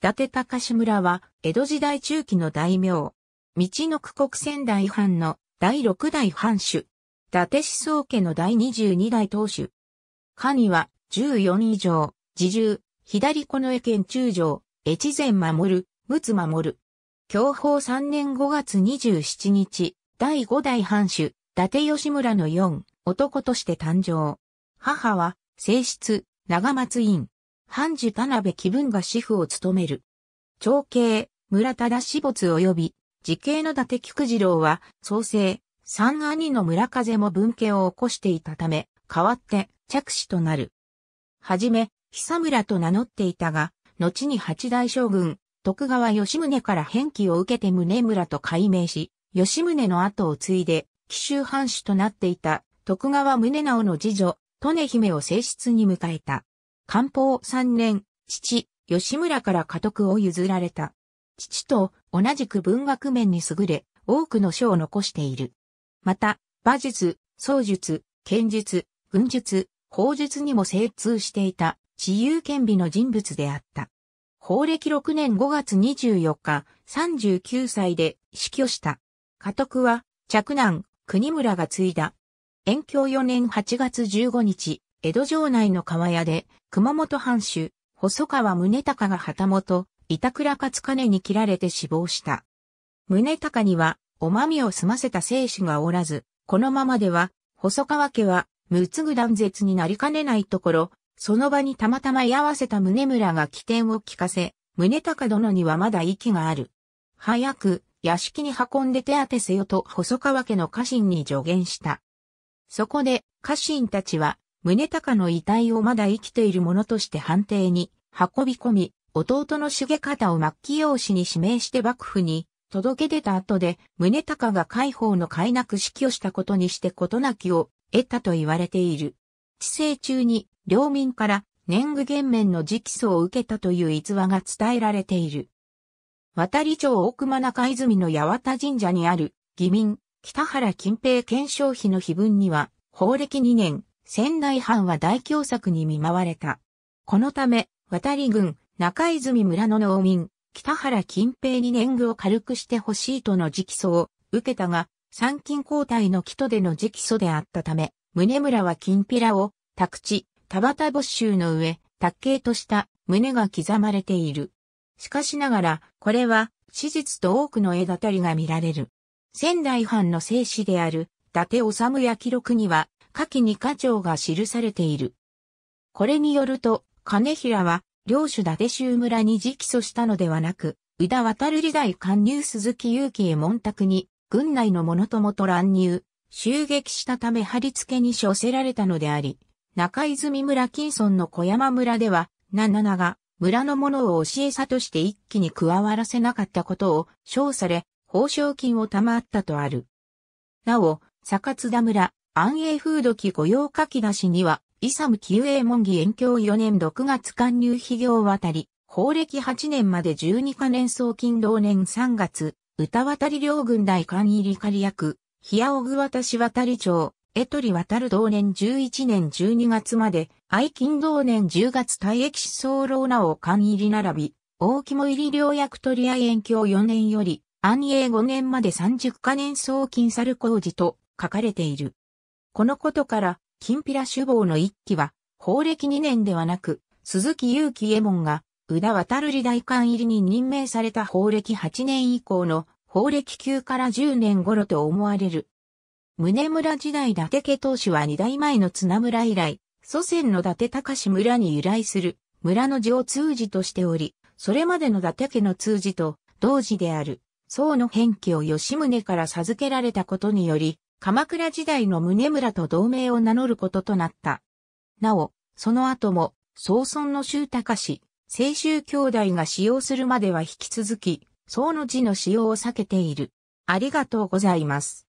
伊達隆村は、江戸時代中期の大名。道の区国仙台藩の第六代藩主。伊達思想家の第二十二代当主。下には、十四以上、自重、左近衛県中将、越前守、陸奥守。享保三年五月二十七日、第五代藩主、伊達義村の四、男として誕生。母は、正室、長松院。藩主田辺気分が主婦を務める。長兄、村田田志没及び、時系の伊達菊次郎は、創生、三兄の村風も分家を起こしていたため、代わって着手となる。はじめ、久村と名乗っていたが、後に八大将軍、徳川吉宗から返記を受けて宗村と改名し、吉宗の後を継いで、紀州藩主となっていた徳川宗直の次女、利根姫を正室に迎えた。官報三年、父、吉村から家督を譲られた。父と同じく文学面に優れ、多くの書を残している。また、馬術、僧術、剣術、軍術、法術にも精通していた、自由権美の人物であった。法暦6年5月24日、39歳で死去した。家督は、嫡男、国村が継いだ。延享4年8月15日、江戸城内の川屋で、熊本藩主、細川宗隆が旗本、板倉勝金に切られて死亡した。宗隆には、おまみを済ませた生死がおらず、このままでは、細川家は、むつぐ断絶になりかねないところ、その場にたまたま居合わせた宗村が起点を聞かせ、宗隆殿にはまだ息がある。早く、屋敷に運んで手当てせよと細川家の家臣に助言した。そこで、家臣たちは、宗隆の遺体をまだ生きているものとして判定に運び込み、弟の重方を末期養子に指名して幕府に届け出た後で、宗隆が海宝の快なく指揮をしたことにして事なきを得たと言われている。治世中に領民から年貢減免の直訴を受けたという逸話が伝えられている。渡里町奥間中泉の八幡神社にある義民、北原近平検証碑の碑文には、法暦2年、仙台藩は大凶作に見舞われた。このため、渡り郡、中泉村の農民、北原近平に年貢を軽くしてほしいとの直訴を受けたが、参勤交代の木戸での直訴であったため、宗村は金平を、宅地、田畑没収の上、卓形とした胸が刻まれている。しかしながら、これは、史実と多くの枝たりが見られる。仙台藩の生死である、伊達治や記録には、下記に課長が記されている。これによると、金平は、領主伊達州村に直訴したのではなく、宇田渡時代官入鈴木祐樹へ門宅に、軍内の者ともと乱入、襲撃したため貼り付けに処せられたのであり、中泉村金村の小山村では、七七が、村の者を教えさとして一気に加わらせなかったことを、称され、報奨金を賜ったとある。なお、坂津田村、安永風土期御用書き出しには、イサム旧英門義延教4年6月貫入費業渡り、法暦8年まで12カ年送金同年3月、歌渡り両軍大官入り仮役、日オ具渡し渡り町、エトリ渡る同年11年12月まで、愛金同年10月退役し候なお官入り並び、大肝入り両役取り合い延教4年より、安永5年まで30カ年送金猿工事と書かれている。このことから、金平首謀の一期は、法暦2年ではなく、鈴木祐樹右衛門が、宇田渡る理大官入りに任命された法暦8年以降の、法暦9から10年頃と思われる。宗村時代伊達家当主は二代前の綱村以来、祖先の伊達隆村に由来する、村の字を通じとしており、それまでの伊達家の通じと、同時である、宋の変記を吉宗から授けられたことにより、鎌倉時代の宗村と同盟を名乗ることとなった。なお、その後も、宗尊の周隆氏、清州兄弟が使用するまでは引き続き、宗の字の使用を避けている。ありがとうございます。